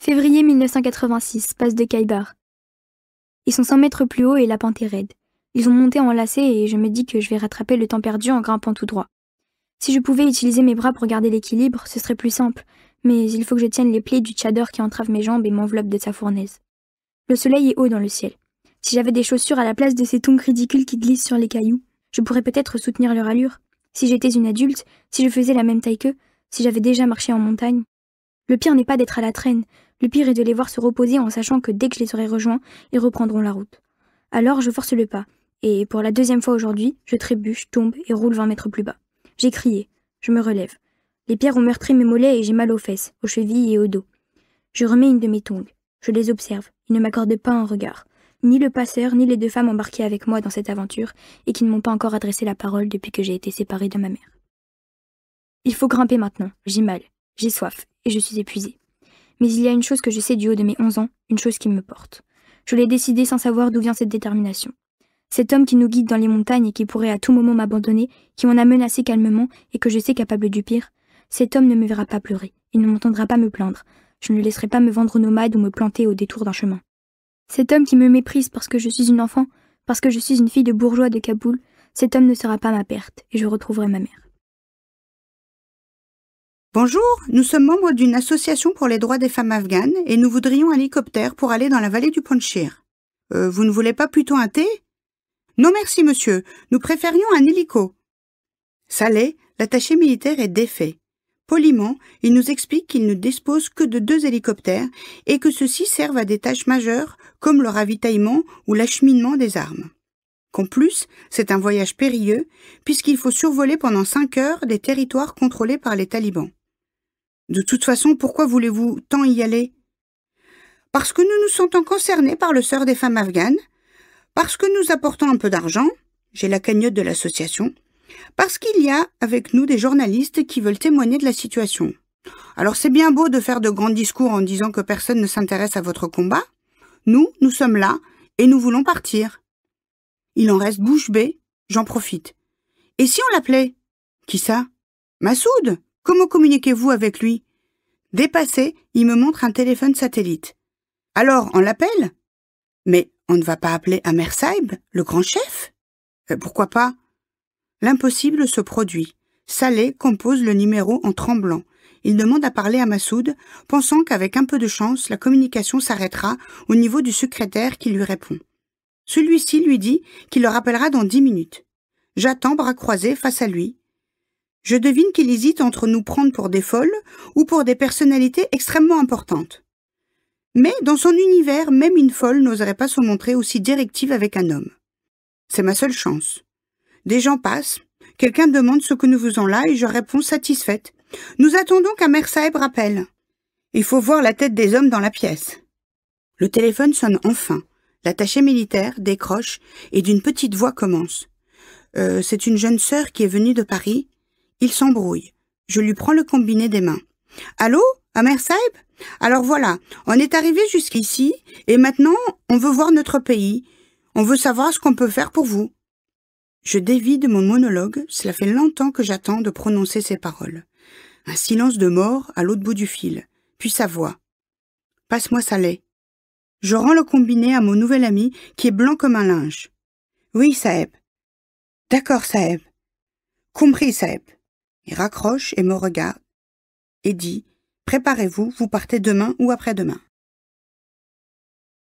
Février 1986, passe de Kaibar. Ils sont 100 mètres plus haut et la pente est raide. Ils ont monté en lacet et je me dis que je vais rattraper le temps perdu en grimpant tout droit. Si je pouvais utiliser mes bras pour garder l'équilibre, ce serait plus simple, mais il faut que je tienne les plaies du tchador qui entrave mes jambes et m'enveloppe de sa fournaise. Le soleil est haut dans le ciel. Si j'avais des chaussures à la place de ces tongs ridicules qui glissent sur les cailloux, je pourrais peut-être soutenir leur allure. Si j'étais une adulte, si je faisais la même taille qu'eux, si j'avais déjà marché en montagne. Le pire n'est pas d'être à la traîne, le pire est de les voir se reposer en sachant que dès que je les aurai rejoints, ils reprendront la route. Alors je force le pas, et pour la deuxième fois aujourd'hui, je trébuche, tombe et roule 20 mètres plus bas. J'ai crié. Je me relève. Les pierres ont meurtri mes mollets et j'ai mal aux fesses, aux chevilles et au dos. Je remets une de mes tongs. Je les observe. Ils ne m'accordent pas un regard. Ni le passeur, ni les deux femmes embarquées avec moi dans cette aventure et qui ne m'ont pas encore adressé la parole depuis que j'ai été séparée de ma mère. Il faut grimper maintenant. J'ai mal. J'ai soif. Et je suis épuisée mais il y a une chose que je sais du haut de mes 11 ans, une chose qui me porte. Je l'ai décidé sans savoir d'où vient cette détermination. Cet homme qui nous guide dans les montagnes et qui pourrait à tout moment m'abandonner, qui m'en a menacé calmement et que je sais capable du pire, cet homme ne me verra pas pleurer, il ne m'entendra pas me plaindre, je ne le laisserai pas me vendre nomade ou me planter au détour d'un chemin. Cet homme qui me méprise parce que je suis une enfant, parce que je suis une fille de bourgeois de Kaboul, cet homme ne sera pas ma perte, et je retrouverai ma mère. Bonjour, nous sommes membres d'une association pour les droits des femmes afghanes et nous voudrions un hélicoptère pour aller dans la vallée du Panchir. Euh, vous ne voulez pas plutôt un thé Non merci, monsieur, nous préférions un hélico. Salé, l'attaché militaire est défait. Poliment, il nous explique qu'il ne dispose que de deux hélicoptères et que ceux-ci servent à des tâches majeures comme le ravitaillement ou l'acheminement des armes. Qu'en plus, c'est un voyage périlleux puisqu'il faut survoler pendant cinq heures des territoires contrôlés par les talibans. De toute façon, pourquoi voulez-vous tant y aller Parce que nous nous sentons concernés par le sort des femmes afghanes, parce que nous apportons un peu d'argent, j'ai la cagnotte de l'association, parce qu'il y a avec nous des journalistes qui veulent témoigner de la situation. Alors c'est bien beau de faire de grands discours en disant que personne ne s'intéresse à votre combat. Nous, nous sommes là et nous voulons partir. Il en reste bouche bée, j'en profite. Et si on l'appelait Qui ça Massoud Comment communiquez-vous avec lui Dépassé, il me montre un téléphone satellite. Alors, on l'appelle Mais on ne va pas appeler à le grand chef euh, Pourquoi pas L'impossible se produit. Salé compose le numéro en tremblant. Il demande à parler à Massoud, pensant qu'avec un peu de chance, la communication s'arrêtera au niveau du secrétaire qui lui répond. Celui-ci lui dit qu'il le rappellera dans dix minutes. J'attends bras croisés face à lui, je devine qu'il hésite entre nous prendre pour des folles ou pour des personnalités extrêmement importantes. Mais dans son univers, même une folle n'oserait pas se montrer aussi directive avec un homme. C'est ma seule chance. Des gens passent, quelqu'un demande ce que nous faisons là et je réponds satisfaite. Nous attendons qu'un mère rappelle. Il faut voir la tête des hommes dans la pièce. Le téléphone sonne enfin. L'attaché militaire décroche et d'une petite voix commence. Euh, c'est une jeune sœur qui est venue de Paris. Il s'embrouille. Je lui prends le combiné des mains. Allô, Amer Saeb Alors voilà, on est arrivé jusqu'ici, et maintenant, on veut voir notre pays. On veut savoir ce qu'on peut faire pour vous. Je dévie mon monologue, cela fait longtemps que j'attends de prononcer ces paroles. Un silence de mort à l'autre bout du fil, puis sa voix. Passe-moi ça lait. Je rends le combiné à mon nouvel ami qui est blanc comme un linge. Oui, Saeb. D'accord, Saeb. Compris, Saeb. Il raccroche et me regarde et dit Préparez-vous, vous partez demain ou après-demain.